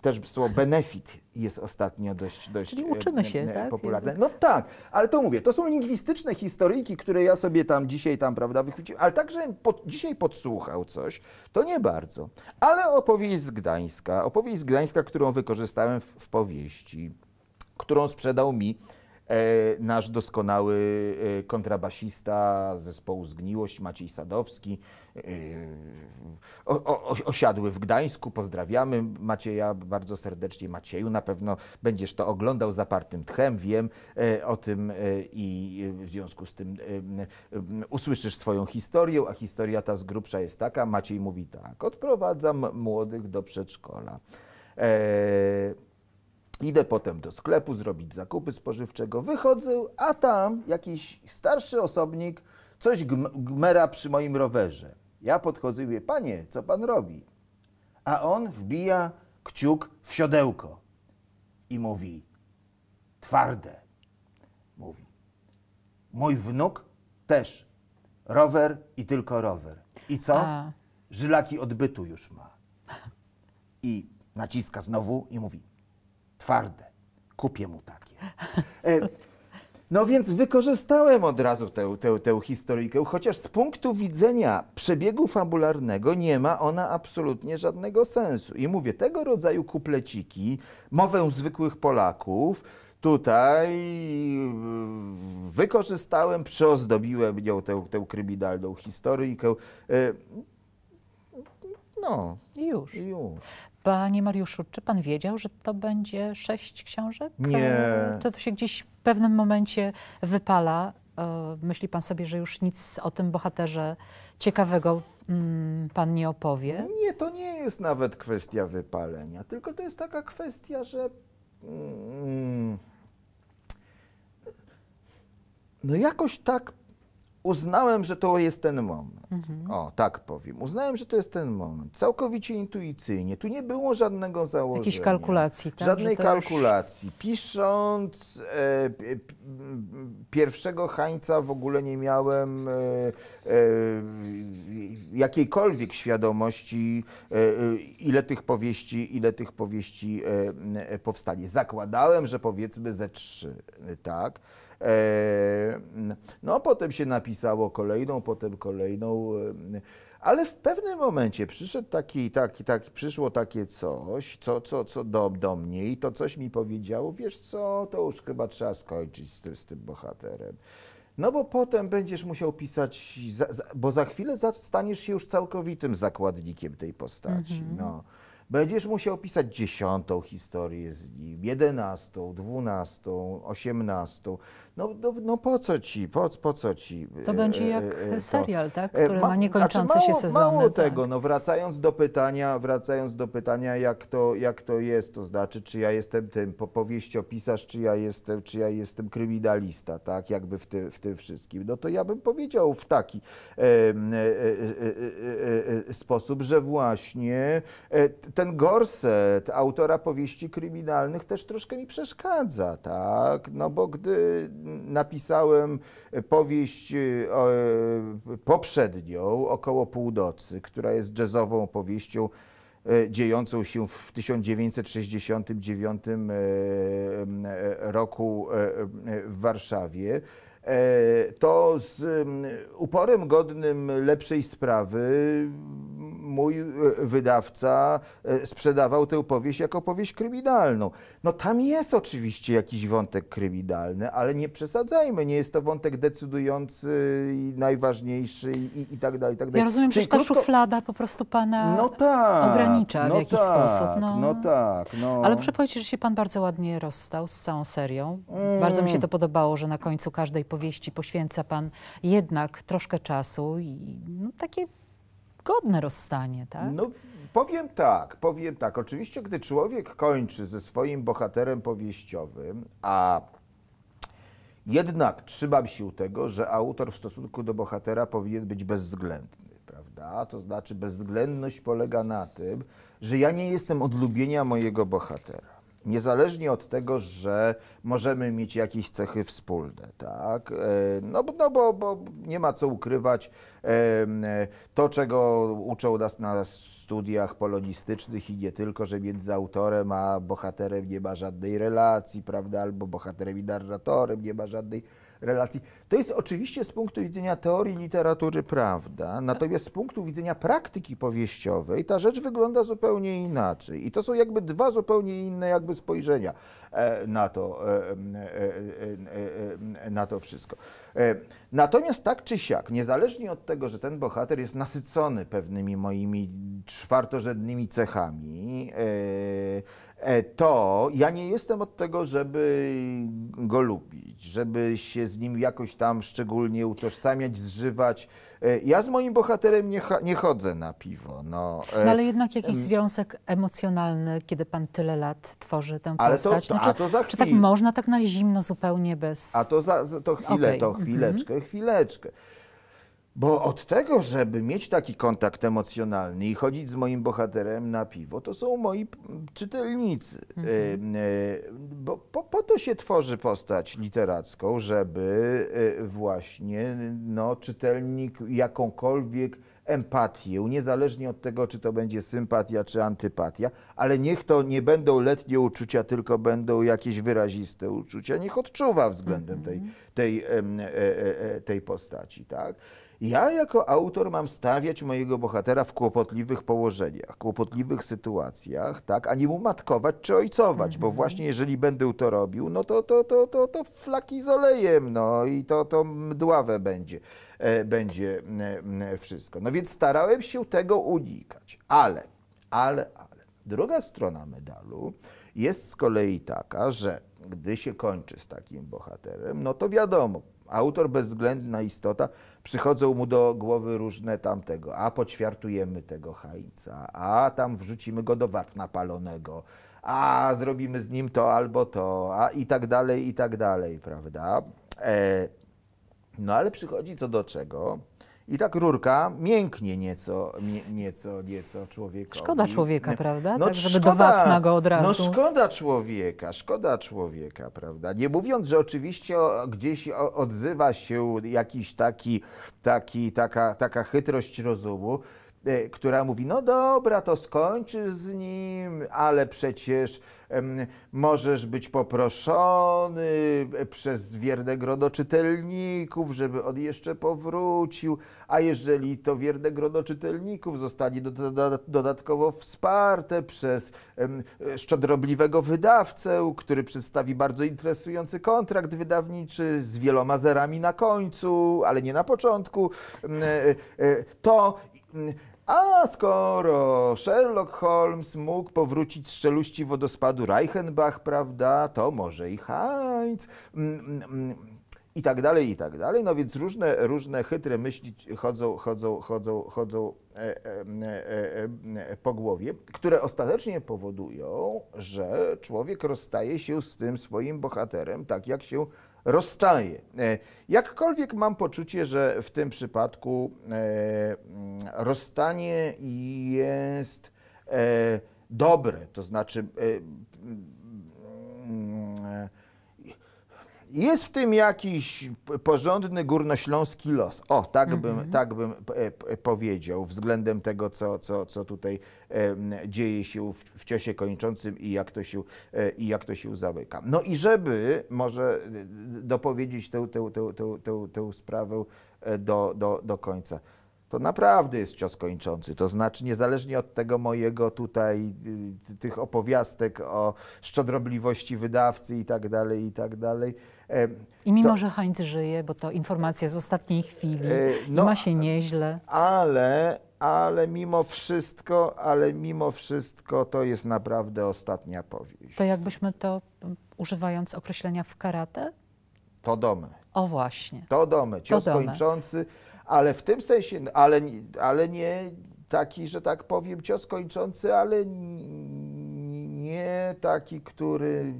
też słowo benefit jest ostatnio dość, dość Czyli uczymy się, tak? No tak, ale to mówię, to są lingwistyczne historyjki, które ja sobie tam dzisiaj tam, prawda, wychwyciłem, ale także pod, dzisiaj podsłuchał coś, to nie bardzo. Ale opowieść z Gdańska, opowieść z Gdańska, którą wykorzystałem w, w powieści, którą sprzedał mi E, nasz doskonały e, kontrabasista zespołu Zgniłość, Maciej Sadowski, e, o, o, osiadły w Gdańsku. Pozdrawiamy Macieja bardzo serdecznie. Macieju, na pewno będziesz to oglądał zapartym tchem, wiem o tym i w związku z tym usłyszysz swoją historię, a historia ta z grubsza jest taka. Maciej mówi tak, odprowadzam młodych do przedszkola. Idę potem do sklepu zrobić zakupy spożywczego, wychodzę, a tam jakiś starszy osobnik coś gmera przy moim rowerze. Ja podchodzę i mówię, panie, co pan robi? A on wbija kciuk w siodełko i mówi, twarde. Mówi, mój wnuk też rower i tylko rower. I co? A. Żylaki odbytu już ma. I naciska znowu i mówi, twarde. Kupię mu takie. E, no więc wykorzystałem od razu tę, tę, tę historyjkę, chociaż z punktu widzenia przebiegu fabularnego nie ma ona absolutnie żadnego sensu. I mówię, tego rodzaju kupleciki, mowę zwykłych Polaków, tutaj e, wykorzystałem, przyozdobiłem ją tę, tę krybidalną historyjkę. E, no. Już. Już. Panie Mariuszu, czy pan wiedział, że to będzie sześć książek? Nie. E, to, to się gdzieś w pewnym momencie wypala. E, myśli pan sobie, że już nic o tym bohaterze ciekawego mm, pan nie opowie? Nie, to nie jest nawet kwestia wypalenia, tylko to jest taka kwestia, że. Mm, no jakoś tak uznałem, że to jest ten moment. Mhm. O, tak powiem. Uznałem, że to jest ten moment. Całkowicie intuicyjnie. Tu nie było żadnego założenia. Jakiejś kalkulacji, tak? Żadnej kalkulacji. Pisząc e, p, pierwszego hańca w ogóle nie miałem e, e, jakiejkolwiek świadomości, e, e, ile tych powieści, ile tych powieści e, powstanie. Zakładałem, że powiedzmy ze trzy, tak? No, potem się napisało kolejną, potem kolejną. Ale w pewnym momencie przyszedł taki, taki, taki, przyszło takie coś, co, co, co do, do mnie i to coś mi powiedziało, wiesz co, to już chyba trzeba skończyć z tym, z tym bohaterem. No bo potem będziesz musiał pisać, za, za, bo za chwilę staniesz się już całkowitym zakładnikiem tej postaci. Mhm. No. Będziesz musiał pisać dziesiątą historię z nim, jedenastą, dwunastą, osiemnastą no, no, no, po co ci, po, po co ci. E, to będzie e, jak e, serial, tak? Który ma, ma znaczy niekończące znaczy mało, się sezony. Mało tak. tego, no wracając do pytania, wracając do pytania, jak to, jak to jest, to znaczy, czy ja jestem tym powieściopisarz, czy ja jestem, czy ja jestem kryminalista, tak? Jakby w, ty, w tym wszystkim. No to ja bym powiedział w taki e, e, e, sposób, że właśnie ten gorset autora powieści kryminalnych też troszkę mi przeszkadza, tak? No bo gdy napisałem powieść e, poprzednią, około północy, która jest jazzową powieścią e, dziejącą się w 1969 e, roku w Warszawie. To z uporem godnym lepszej sprawy mój wydawca sprzedawał tę powieść jako powieść kryminalną. No tam jest oczywiście jakiś wątek kryminalny, ale nie przesadzajmy, nie jest to wątek decydujący i najważniejszy i, i tak dalej, i tak dalej. Ja rozumiem, Czyli że ta szuflada po prostu pana no tak, ogranicza no w jakiś tak, sposób. No, no tak. No. Ale muszę powiedzieć, że się pan bardzo ładnie rozstał z całą serią. Mm. Bardzo mi się to podobało, że na końcu każdej powieści poświęca pan jednak troszkę czasu i no, takie godne rozstanie, tak? No, Powiem tak, powiem tak. Oczywiście, gdy człowiek kończy ze swoim bohaterem powieściowym, a jednak trzymam się tego, że autor w stosunku do bohatera powinien być bezwzględny, prawda? To znaczy, bezwzględność polega na tym, że ja nie jestem odlubienia mojego bohatera niezależnie od tego, że możemy mieć jakieś cechy wspólne, tak? E, no, no bo, bo nie ma co ukrywać e, to, czego uczą nas na studiach polonistycznych i nie tylko, że między autorem a bohaterem nie ma żadnej relacji, prawda, albo bohaterem i narratorem nie ma żadnej relacji. To jest oczywiście z punktu widzenia teorii literatury prawda, natomiast z punktu widzenia praktyki powieściowej ta rzecz wygląda zupełnie inaczej. I to są jakby dwa zupełnie inne jakby spojrzenia e, na to, e, e, na to wszystko. Natomiast tak czy siak, niezależnie od tego, że ten bohater jest nasycony pewnymi moimi czwartorzędnymi cechami, E, to ja nie jestem od tego, żeby go lubić, żeby się z nim jakoś tam szczególnie utożsamiać, zżywać. E, ja z moim bohaterem nie, nie chodzę na piwo. No. E, no ale jednak jakiś um, związek emocjonalny, kiedy pan tyle lat tworzy tę ale postać. To, to, znaczy, to za czy tak można tak na zimno zupełnie bez... A to, za, to chwilę, okay. to mhm. chwileczkę, mm -hmm. chwileczkę. Bo od tego, żeby mieć taki kontakt emocjonalny i chodzić z moim bohaterem na piwo, to są moi czytelnicy. Mhm. E, e, bo po, po, to się tworzy postać literacką, żeby e, właśnie no, czytelnik jakąkolwiek empatię, niezależnie od tego, czy to będzie sympatia czy antypatia, ale niech to nie będą letnie uczucia, tylko będą jakieś wyraziste uczucia, niech odczuwa względem tej, mhm. tej, tej, tej postaci. Tak? Ja jako autor mam stawiać mojego bohatera w kłopotliwych położeniach, kłopotliwych sytuacjach, tak, a nie mu matkować czy ojcować, mm -hmm. bo mhm. właśnie jeżeli będę to robił, no to, to, to, to, to flaki z olejem, no i to, to mdławe będzie, e, będzie e, wszystko. No więc starałem się tego unikać, ale, ale, ale. Druga strona medalu jest z kolei taka, że gdy się kończy z takim bohaterem, no to wiadomo, autor, bezwzględna istota, przychodzą mu do głowy różne tamtego, a poćwiartujemy tego hańca, a tam wrzucimy go do wapna palonego, a zrobimy z nim to albo to, a i tak dalej, i tak dalej, prawda? E, no ale przychodzi co do czego, i tak rurka mięknie nieco, nie, nieco, nieco człowieka. Szkoda człowieka, prawda? No, tak, żeby szkoda, do wapna go od razu. No szkoda człowieka, szkoda człowieka, prawda? Nie mówiąc, że oczywiście gdzieś odzywa się jakiś taki, taki taka, taka chytrość rozumu, E, która mówi, no dobra, to skończysz z nim, ale przecież możesz być poproszony e, przez wiernego do czytelników, żeby on jeszcze powrócił, a jeżeli to wiernego do czytelników zostanie dodatkowo wsparte przez szczodrobliwego wydawcę, który przedstawi bardzo interesujący kontrakt wydawniczy z wieloma zerami na końcu, ale nie na początku, e, to a skoro Sherlock Holmes mógł powrócić z czeluści wodospadu Reichenbach, prawda, to może i Heinz. I tak dalej, i tak dalej. No więc różne, różne chytre myśli chodzą, chodzą, chodzą, chodzą e, e, e, po głowie, które ostatecznie powodują, że człowiek rozstaje się z tym swoim bohaterem, tak jak się rozstaje. E, jakkolwiek mam poczucie, że w tym przypadku e, mm, rozstanie jest e, dobre, to znaczy mm, jest w tym jakiś porządny górnośląski los. O, tak bym, mm -hmm. tak bym e, e, powiedział względem tego, co, co, co tutaj e, dzieje się w, w ciosie kończącym i jak, to się, e, i jak to się zamyka. No i żeby może e, dopowiedzieć tę, tę, tę, tę, tę, tę sprawę do, do, do końca to naprawdę jest cios kończący. To znaczy, niezależnie od tego mojego tutaj, y, tych opowiastek o szczodrobliwości wydawcy i tak dalej, i tak dalej. I mimo, to, że Heinz żyje, bo to informacja z ostatniej chwili, e, no, ma się nieźle. Ale, ale mimo wszystko, ale mimo wszystko to jest naprawdę ostatnia powieść. To jakbyśmy to, używając określenia w karate? To domy. O właśnie. To domy, cios to domy. kończący ale w tym sensie, ale, ale nie taki, że tak powiem, cios kończący, ale nie taki, który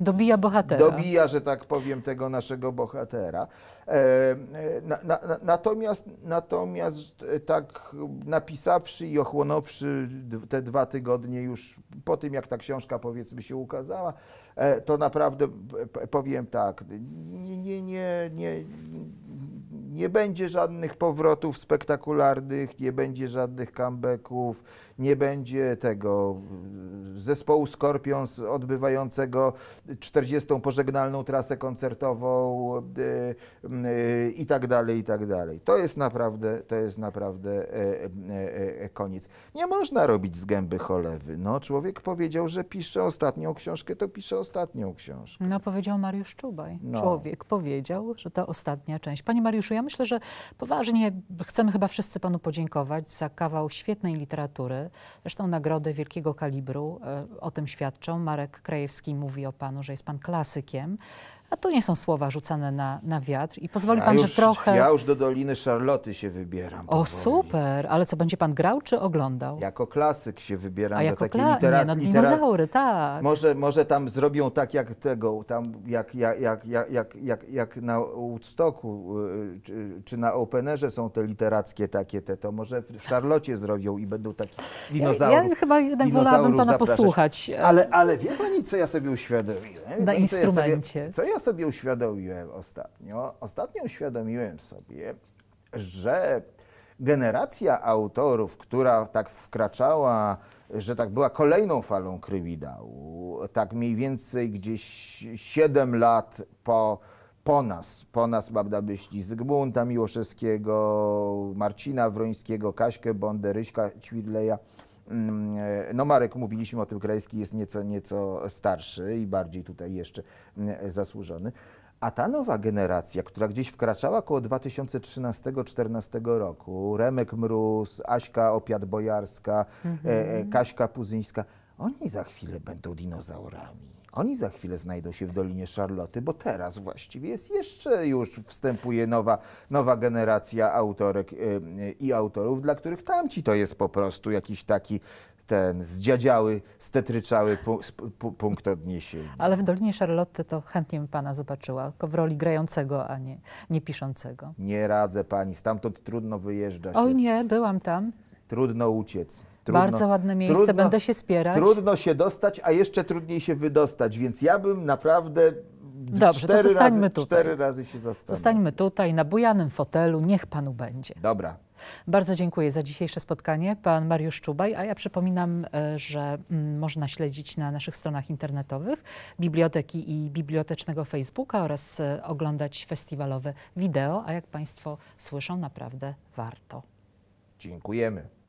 Dobija bohatera. Dobija, że tak powiem, tego naszego bohatera. E, e na, na, natomiast, natomiast e, tak napisawszy i ochłonąwszy te dwa tygodnie już po tym, jak ta książka powiedzmy się ukazała, e, to naprawdę powiem tak, nie, nie, nie, nie będzie żadnych powrotów spektakularnych, nie będzie żadnych comebacków, nie będzie tego zespołu Scorpions odbywającego 40. pożegnalną trasę koncertową y, y, i tak dalej, i tak dalej. To jest naprawdę, to jest naprawdę e, e, e, koniec. Nie można robić z gęby cholewy. No, człowiek powiedział, że pisze ostatnią książkę, to pisze ostatnią książkę. No, powiedział Mariusz Czubaj. No. Człowiek powiedział, że to ostatnia część. Panie Mariuszu, ja myślę, że poważnie chcemy chyba wszyscy panu podziękować za kawał świetnej literatury. Zresztą nagrody wielkiego kalibru e, o tym świadczą. Marek Krajewski mówi o panu, że jest pan klasykiem. A to nie są słowa rzucane na, na wiatr. I pozwoli ja pan, już, że trochę. Ja już do Doliny Szarloty się wybieram. O, powoli. super! Ale co będzie pan grał czy oglądał? Jako klasyk się wybieram. A jako kla... literat... nie, no, dinozaury, tak. Może, może tam zrobią tak jak tego, tam jak, jak, jak, jak, jak, jak, jak na Woodstocku y, czy, czy na Openerze są te literackie takie, te, to może w Szarlocie zrobią i będą takie dinozaury. Ja, ja chyba jednak wolałabym pana zapraszać. posłuchać. E- ale, ale wie pani, co ja sobie uświadomiłem? Na instrumencie. co ja sobie, co ja sobie uświadomiłem ostatnio? Ostatnio uświadomiłem sobie, że generacja autorów, która tak wkraczała, że tak była kolejną falą kryminału, tak mniej więcej gdzieś 7 lat po, po nas, po nas mam na myśli Zygmunta Miłoszewskiego, Marcina Wrońskiego, Kaśkę Bondę, Ryśka Ćwidleja, Mm, e, no Marek, mówiliśmy o tym, Krajski jest nieco, nieco starszy i bardziej tutaj jeszcze mm, e, zasłużony. A ta nowa generacja, która gdzieś wkraczała około 2013-2014 roku, Remek Mróz, Aśka Opiat-Bojarska, e, mhm. Kaśka Puzyńska, oni za chwilę będą dinozaurami. Oni za chwilę znajdą się w Dolinie Szarloty, bo teraz właściwie jest jeszcze już wstępuje nowa, nowa generacja autorek y, y, i autorów, dla których tamci to jest po prostu jakiś taki ten zdziadziały, stetryczały pu, pu, punkt odniesienia. Ale w Dolinie Charlotte to chętnie bym pana zobaczyła, tylko w roli grającego, a nie, nie piszącego. Nie radzę pani, stamtąd trudno wyjeżdżać. O nie, byłam tam. Trudno uciec. Trudno, Bardzo ładne miejsce, trudno, będę się spierać. Trudno się dostać, a jeszcze trudniej się wydostać, więc ja bym naprawdę Dobrze, to zostańmy razy, tutaj. Cztery razy się zastanów. Zostańmy tutaj, na bujanym fotelu, niech panu będzie. Dobra. Bardzo dziękuję za dzisiejsze spotkanie, pan Mariusz Czubaj, a ja przypominam, e, że mm, można śledzić na naszych stronach internetowych Biblioteki i Bibliotecznego Facebooka oraz e, oglądać festiwalowe wideo, a jak państwo słyszą, naprawdę warto. Dziękujemy.